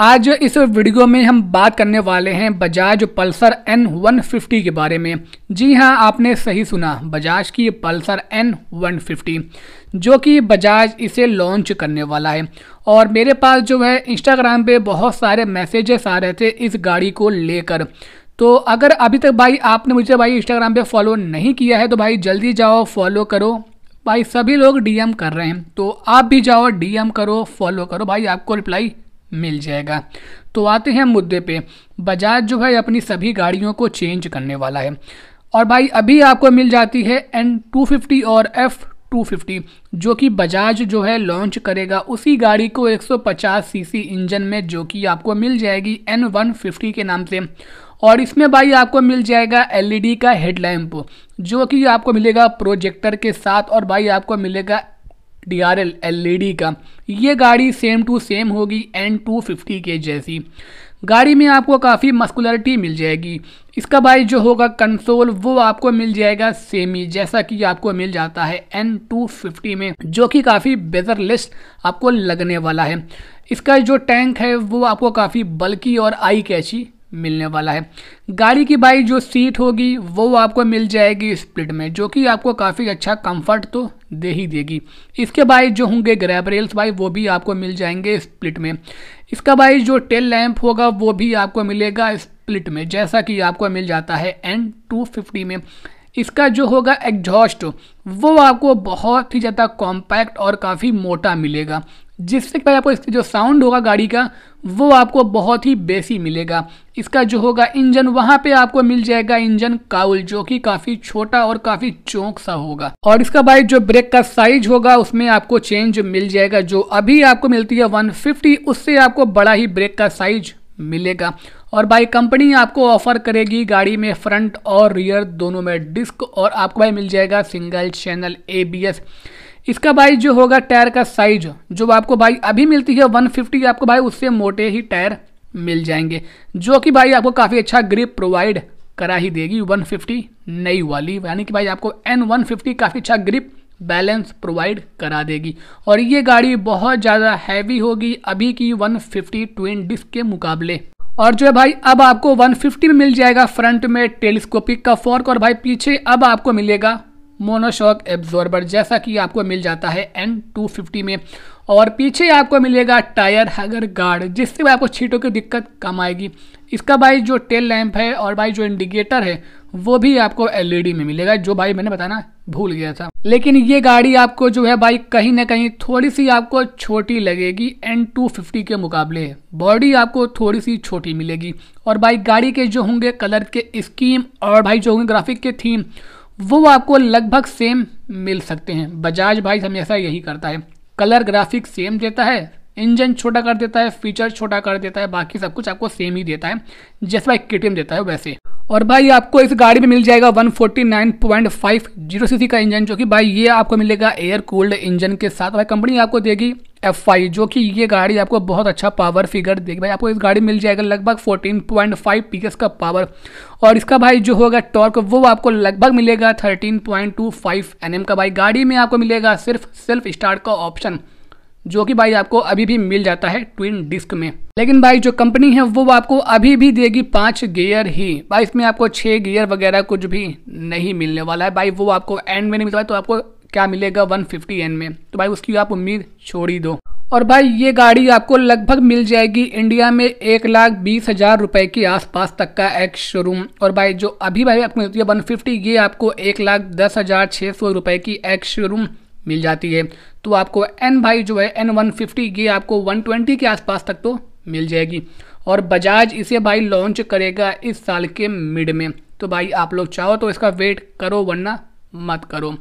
आज इस वीडियो में हम बात करने वाले हैं बजाज पल्सर एन 150 के बारे में जी हाँ आपने सही सुना बजाज की पल्सर एन 150 जो कि बजाज इसे लॉन्च करने वाला है और मेरे पास जो है इंस्टाग्राम पे बहुत सारे मैसेजेस आ रहे थे इस गाड़ी को लेकर तो अगर अभी तक भाई आपने मुझे भाई इंस्टाग्राम पे फॉलो नहीं किया है तो भाई जल्दी जाओ फॉलो करो भाई सभी लोग डीएम कर रहे हैं तो आप भी जाओ डीएम करो फॉलो करो भाई आपको रिप्लाई मिल जाएगा तो आते हैं मुद्दे पे बजाज जो है अपनी सभी गाड़ियों को चेंज करने वाला है और भाई अभी आपको मिल जाती है एन टू फिफ्टी और एफ़ टू फिफ्टी जो कि बजाज जो है लॉन्च करेगा उसी गाड़ी को एक सौ पचास सी सी इंजन में जो कि आपको मिल जाएगी एन वन फिफ्टी के नाम से और इसमें भाई आपको मिल जाएगा डी e का हेडलैम्प जो कि आपको मिलेगा प्रोजेक्टर के साथ और भाई आपको मिलेगा D R L L E D का ये गाड़ी सेम टू सेम होगी एन टू फिफ्टी के जैसी गाड़ी में आपको काफ़ी मस्कुलरिटी मिल जाएगी इसका भाई जो होगा कंसोल वो आपको मिल जाएगा सेमी जैसा कि आपको मिल जाता है एन टू फिफ्टी में जो कि काफ़ी बेजर लिस्ट आपको लगने वाला है इसका जो टैंक है वो आपको काफ़ी बल्कि और आई कैची मिलने वाला है गाड़ी की बाई जो सीट होगी वो आपको मिल जाएगी स्प्लिट में जो कि आपको काफ़ी अच्छा कंफर्ट तो दे ही देगी इसके बाई जो होंगे ग्रैब रेल्स बाई वो भी आपको मिल जाएंगे स्प्लिट में इसका बाई जो टेल लैंप होगा वो भी आपको मिलेगा स्प्लिट में जैसा कि आपको मिल जाता है एन टू फिफ्टी में इसका जो होगा एग्जॉस्ट वो आपको बहुत ही ज़्यादा कॉम्पैक्ट और काफ़ी मोटा मिलेगा जिससे कि भाई आपको इसके जो साउंड होगा गाड़ी का वो आपको बहुत ही बेसी मिलेगा इसका जो होगा इंजन वहाँ पे आपको मिल जाएगा इंजन काउल जो कि काफ़ी छोटा और काफ़ी चौंक सा होगा और इसका भाई जो ब्रेक का साइज होगा उसमें आपको चेंज मिल जाएगा जो अभी आपको मिलती है 150 उससे आपको बड़ा ही ब्रेक का साइज मिलेगा और भाई कंपनी आपको ऑफर करेगी गाड़ी में फ्रंट और रियर दोनों में डिस्क और आपको भाई मिल जाएगा सिंगल चैनल ए इसका भाई जो होगा टायर का साइज जो आपको भाई अभी मिलती है 150 आपको भाई उससे मोटे ही टायर मिल जाएंगे जो कि भाई आपको काफ़ी अच्छा ग्रिप प्रोवाइड करा ही देगी 150 नई वाली यानी कि भाई आपको एन 150 काफ़ी अच्छा ग्रिप बैलेंस प्रोवाइड करा देगी और ये गाड़ी बहुत ज़्यादा हैवी होगी अभी की 150 ट्विन डिस्क के मुकाबले और जो है भाई अब आपको 150 में मिल जाएगा फ्रंट में टेलीस्कोपिक का फोर्क और भाई पीछे अब आपको मिलेगा मोनोशॉक एब्जॉर्बर जैसा कि आपको मिल जाता है एन टू फिफ्टी में और पीछे आपको मिलेगा टायर हगर गार्ड जिससे आपको छीटों की दिक्कत कम आएगी इसका भाई जो टेल लैंप है और भाई जो इंडिकेटर है वो भी आपको एलईडी e में मिलेगा जो भाई मैंने बताना भूल गया था लेकिन ये गाड़ी आपको जो है भाई कहीं ना कहीं थोड़ी सी आपको छोटी लगेगी एन टू फिफ्टी के मुकाबले बॉडी आपको थोड़ी सी छोटी मिलेगी और भाई गाड़ी के जो होंगे कलर के स्कीम और भाई जो होंगे ग्राफिक के थीम वो आपको लगभग सेम मिल सकते हैं बजाज भाई हमेशा यही करता है कलर ग्राफिक सेम देता है इंजन छोटा कर देता है फीचर छोटा कर देता है बाकी सब कुछ आपको सेम ही देता है जैसे भाई के देता है वैसे और भाई आपको इस गाड़ी में मिल जाएगा 149.5 सीसी का इंजन जो कि भाई ये आपको मिलेगा एयर कूल्ड इंजन के साथ भाई कंपनी आपको देगी एफ आई जो कि ये गाड़ी आपको बहुत अच्छा पावर फिगर देगी भाई आपको इस गाड़ी मिल जाएगा लगभग 14.5 पॉइंट का पावर और इसका भाई जो होगा टॉर्क वो आपको लगभग मिलेगा 13.25 पॉइंट का भाई गाड़ी में आपको मिलेगा सिर्फ सेल्फ स्टार्ट का ऑप्शन जो कि भाई आपको अभी भी मिल जाता है ट्विन डिस्क में लेकिन भाई जो कंपनी है वो आपको अभी भी देगी पांच गियर ही भाई इसमें आपको छह गियर वगैरह कुछ भी नहीं मिलने वाला है भाई वो आपको एंड में नहीं मिलता है तो आपको क्या मिलेगा फिफ्टी एन में तो भाई उसकी आप उम्मीद छोड़ ही दो और भाई ये गाड़ी आपको लगभग मिल जाएगी इंडिया में एक लाख बीस हज़ार रुपये के आसपास तक का एक्स शोरूम और भाई जो अभी भाई आपको मिलती है वन फिफ्टी ये आपको एक लाख दस हज़ार छः सौ रुपये की एक्स शोरूम मिल जाती है तो आपको एन भाई जो है एन वन फिफ्टी ये आपको वन ट्वेंटी के आसपास तक तो मिल जाएगी और बजाज इसे भाई लॉन्च करेगा इस साल के मिड में तो भाई आप लोग चाहो तो इसका वेट करो वरना मत करो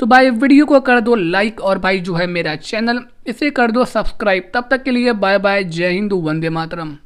तो भाई वीडियो को कर दो लाइक और भाई जो है मेरा चैनल इसे कर दो सब्सक्राइब तब तक के लिए बाय बाय जय हिंद वंदे मातरम